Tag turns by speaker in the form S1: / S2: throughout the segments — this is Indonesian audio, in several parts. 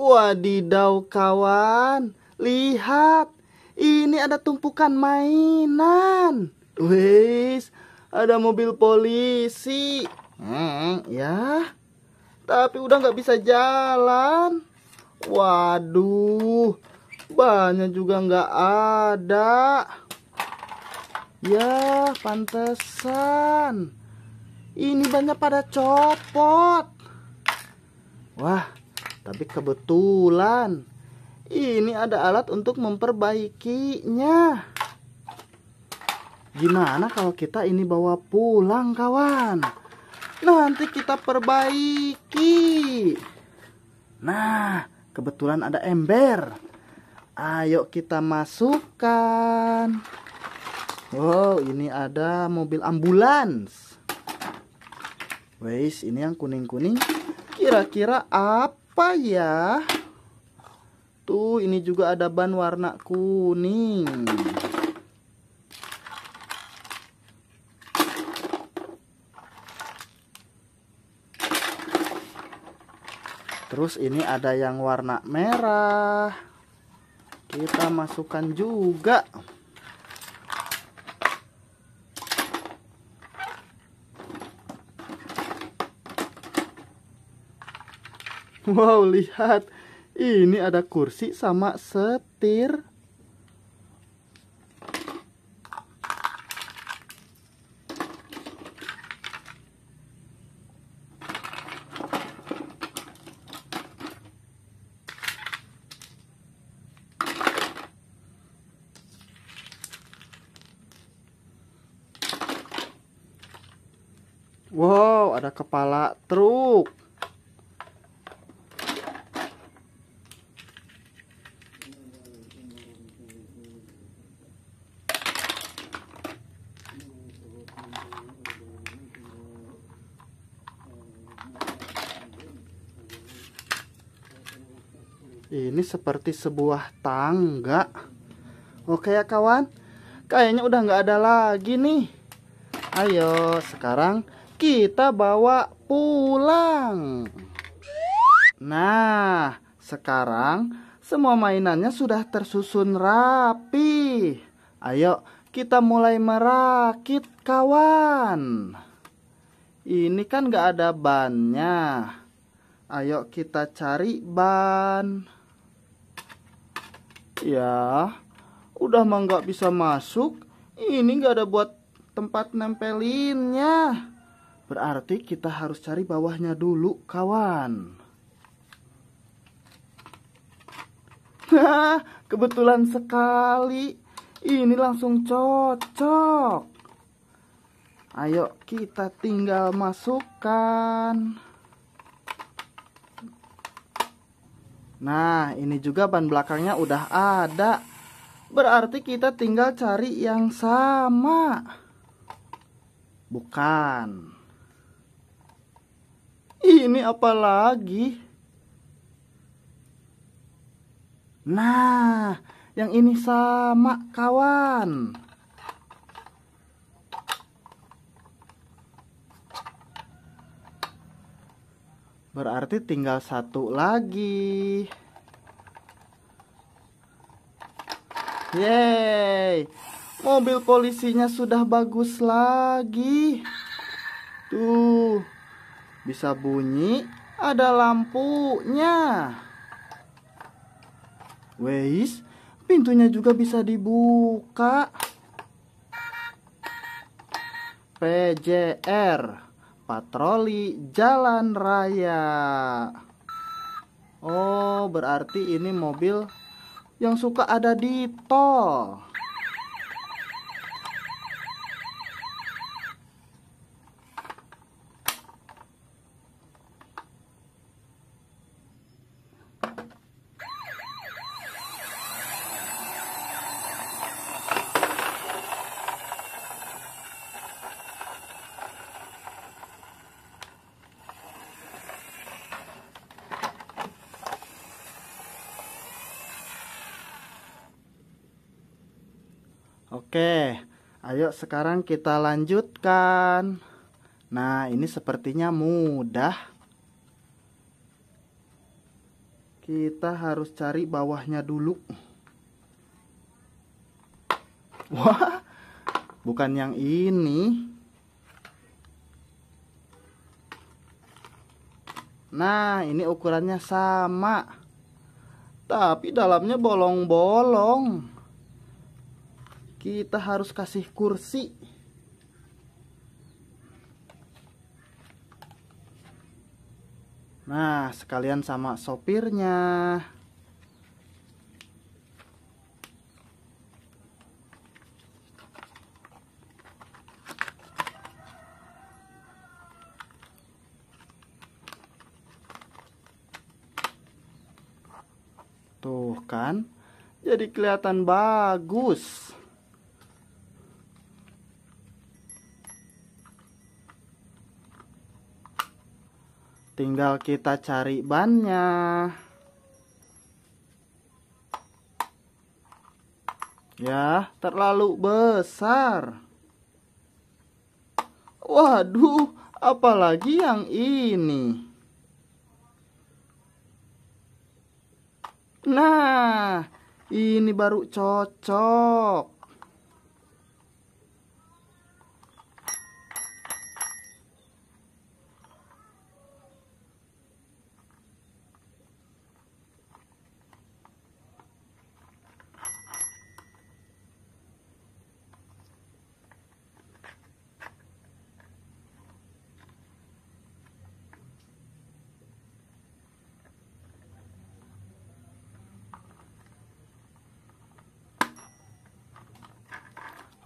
S1: Wadidaw kawan, lihat ini ada tumpukan mainan. Wis, ada mobil polisi. Hmm, ya. Tapi udah nggak bisa jalan. Waduh, banyak juga nggak ada. Ya, pantesan. Ini banyak pada copot. Wah, tapi kebetulan ini ada alat untuk memperbaikinya. Gimana kalau kita ini bawa pulang kawan? Nanti kita perbaiki. Nah, kebetulan ada ember. Ayo kita masukkan. Wow, ini ada mobil ambulans. Wes, ini yang kuning-kuning. Kira-kira apa? apa ya tuh ini juga ada ban warna kuning terus ini ada yang warna merah kita masukkan juga Wow, lihat. Ini ada kursi sama setir. Wow, ada kepala truk. Ini seperti sebuah tangga. Oke ya kawan. Kayaknya udah nggak ada lagi nih. Ayo sekarang kita bawa pulang. Nah, sekarang semua mainannya sudah tersusun rapi. Ayo kita mulai merakit kawan. Ini kan gak ada bannya. Ayo kita cari ban. Ya, udah mah nggak bisa masuk. Ini nggak ada buat tempat nempelinnya. Berarti kita harus cari bawahnya dulu, kawan. Nah, kebetulan sekali. Ini langsung cocok. Ayo kita tinggal masukkan. Nah, ini juga ban belakangnya udah ada. Berarti kita tinggal cari yang sama. Bukan. Ini apa lagi? Nah, yang ini sama kawan. Berarti tinggal satu lagi. Yeay. Mobil polisinya sudah bagus lagi. Tuh. Bisa bunyi, ada lampunya. Weis, pintunya juga bisa dibuka. PJR patroli jalan raya. Oh, berarti ini mobil yang suka ada di tol. Oke, ayo sekarang kita lanjutkan. Nah, ini sepertinya mudah. Kita harus cari bawahnya dulu. Wah, bukan yang ini. Nah, ini ukurannya sama. Tapi dalamnya bolong-bolong kita harus kasih kursi nah sekalian sama sopirnya Tuh kan, jadi kelihatan bagus. tinggal kita cari bannya ya terlalu besar waduh apalagi yang ini nah ini baru cocok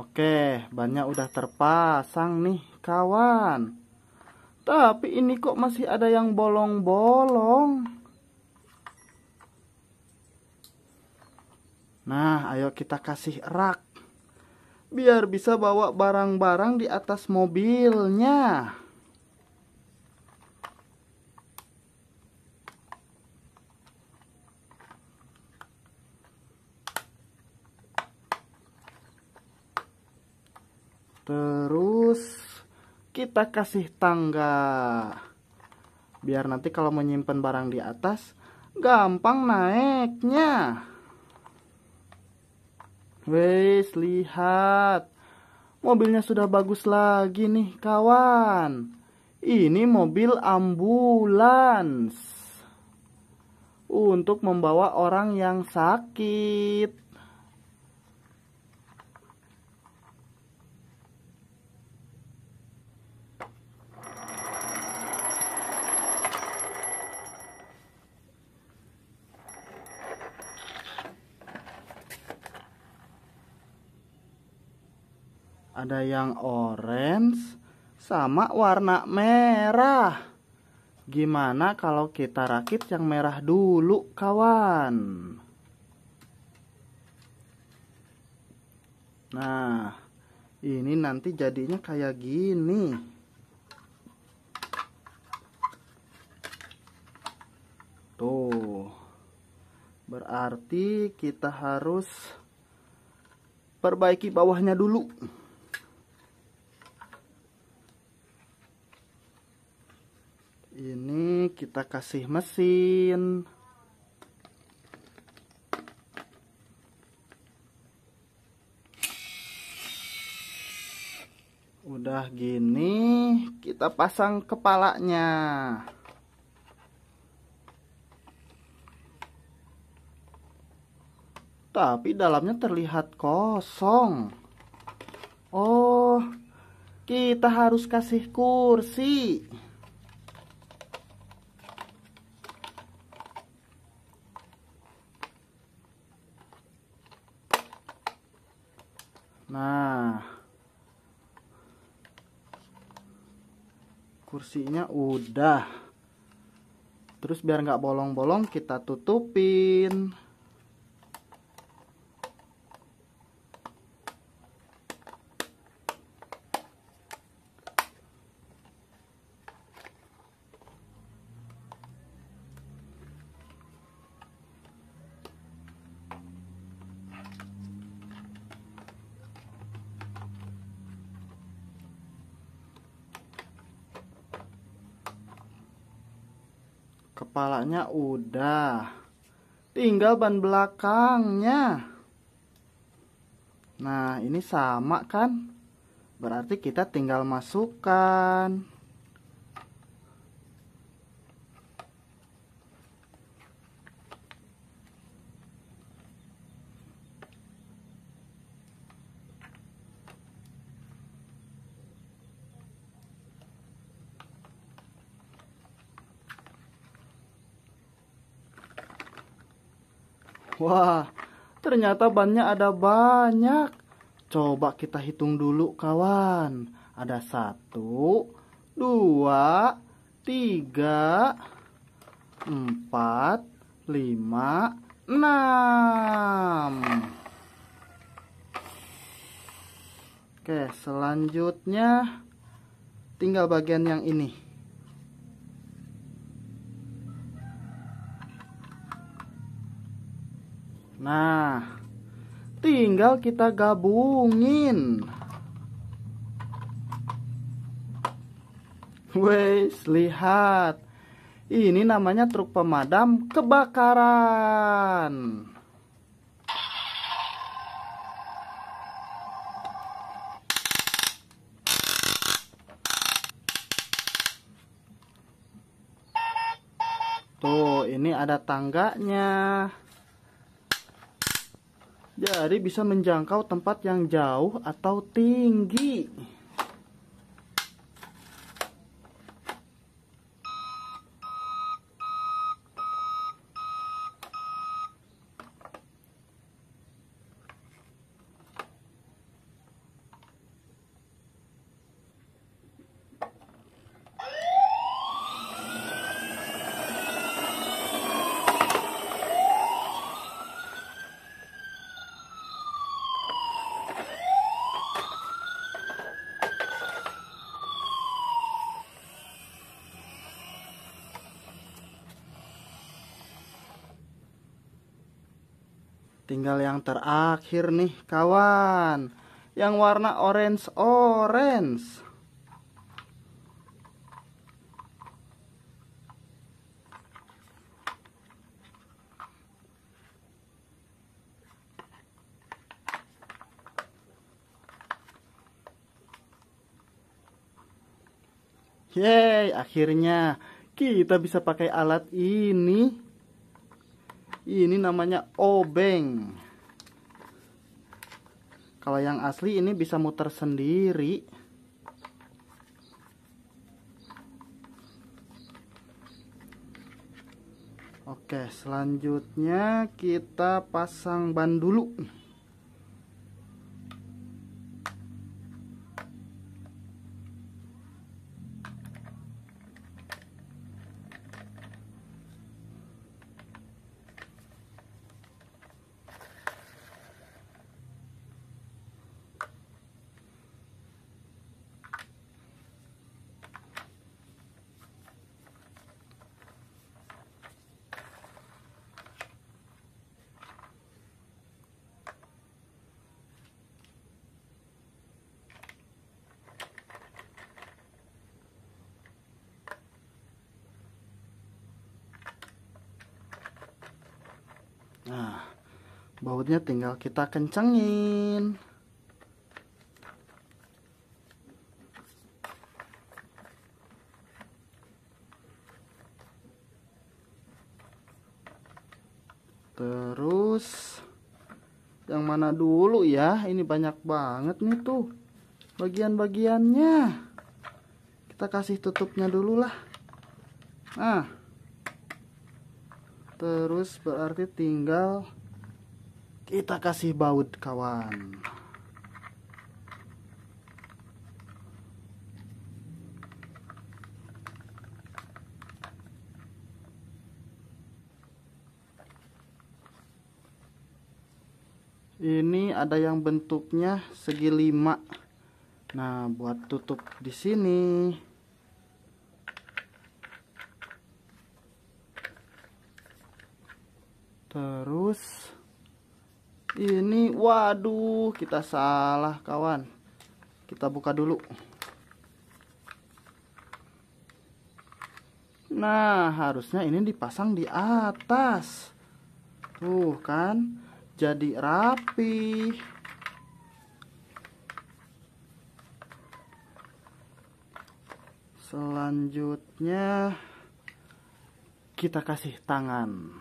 S1: Oke, banyak udah terpasang nih kawan. Tapi ini kok masih ada yang bolong-bolong. Nah, ayo kita kasih rak. Biar bisa bawa barang-barang di atas mobilnya. terus kita kasih tangga biar nanti kalau menyimpan barang di atas gampang naiknya Wes lihat mobilnya sudah bagus lagi nih kawan ini mobil ambulans untuk membawa orang yang sakit ada yang orange sama warna merah gimana kalau kita rakit yang merah dulu kawan nah ini nanti jadinya kayak gini tuh berarti kita harus perbaiki bawahnya dulu kita kasih mesin udah gini kita pasang kepalanya tapi dalamnya terlihat kosong oh kita harus kasih kursi kursinya udah terus biar nggak bolong-bolong kita tutupin Kepalanya udah. Tinggal ban belakangnya. Nah, ini sama kan? Berarti kita tinggal masukkan. Wah, ternyata bannya ada banyak. Coba kita hitung dulu kawan. Ada satu, dua, tiga, empat, lima, enam. Oke, selanjutnya tinggal bagian yang ini. Nah, tinggal kita gabungin. Wes, lihat. Ini namanya truk pemadam kebakaran. Tuh, ini ada tangganya. Jadi bisa menjangkau tempat yang jauh atau tinggi. Tinggal yang terakhir nih kawan Yang warna orange-orange Yeay, akhirnya kita bisa pakai alat ini ini namanya obeng kalau yang asli ini bisa muter sendiri oke selanjutnya kita pasang ban dulu bautnya tinggal kita kencengin terus yang mana dulu ya ini banyak banget nih tuh bagian-bagiannya kita kasih tutupnya dulu lah nah terus berarti tinggal kita kasih baut kawan ini ada yang bentuknya segi lima nah buat tutup di sini terus ini waduh kita salah kawan kita buka dulu nah harusnya ini dipasang di atas tuh kan jadi rapi selanjutnya kita kasih tangan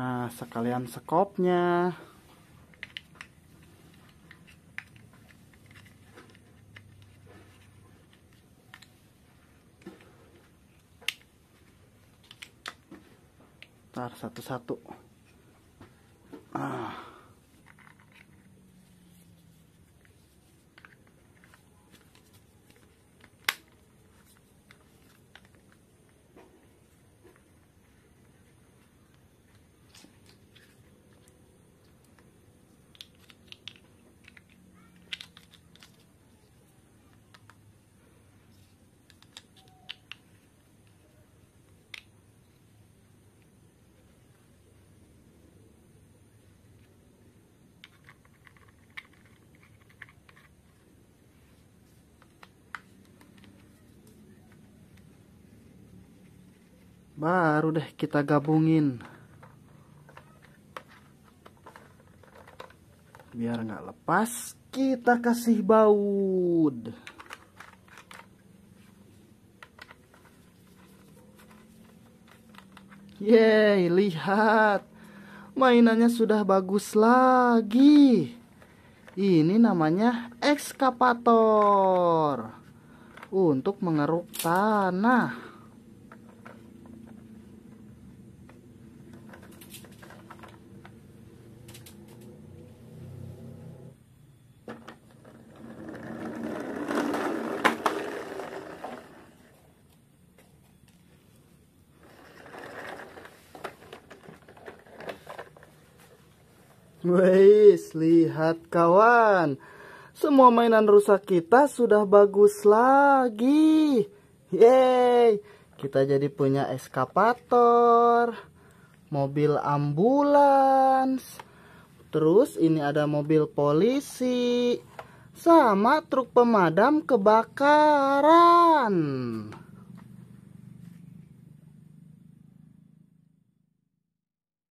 S1: Nah, sekalian sekopnya. Ntar satu-satu. baru deh kita gabungin biar nggak lepas kita kasih baut Yeay, lihat mainannya sudah bagus lagi ini namanya ekskavator untuk mengeruk tanah Weis, lihat kawan. Semua mainan rusak kita sudah bagus lagi. Yeay, kita jadi punya eskapator, mobil ambulans, terus ini ada mobil polisi, sama truk pemadam kebakaran.